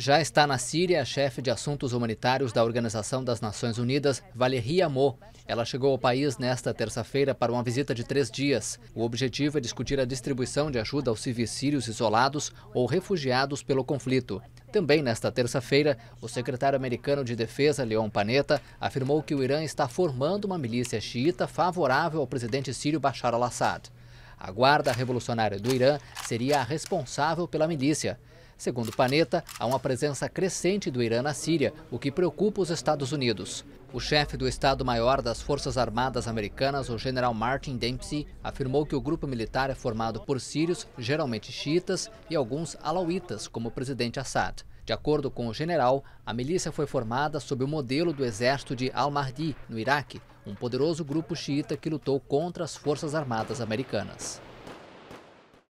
Já está na Síria a chefe de assuntos humanitários da Organização das Nações Unidas, Valérie Mo. Ela chegou ao país nesta terça-feira para uma visita de três dias. O objetivo é discutir a distribuição de ajuda aos civis sírios isolados ou refugiados pelo conflito. Também nesta terça-feira, o secretário americano de Defesa, Leon Panetta, afirmou que o Irã está formando uma milícia xiita favorável ao presidente sírio Bashar al-Assad. A Guarda Revolucionária do Irã seria a responsável pela milícia. Segundo Panetta, há uma presença crescente do Irã na Síria, o que preocupa os Estados Unidos. O chefe do Estado-Maior das Forças Armadas Americanas, o general Martin Dempsey, afirmou que o grupo militar é formado por sírios, geralmente xiitas, e alguns alauítas, como o presidente Assad. De acordo com o general, a milícia foi formada sob o modelo do exército de Al-Mahdi, no Iraque, um poderoso grupo xiita que lutou contra as forças armadas americanas.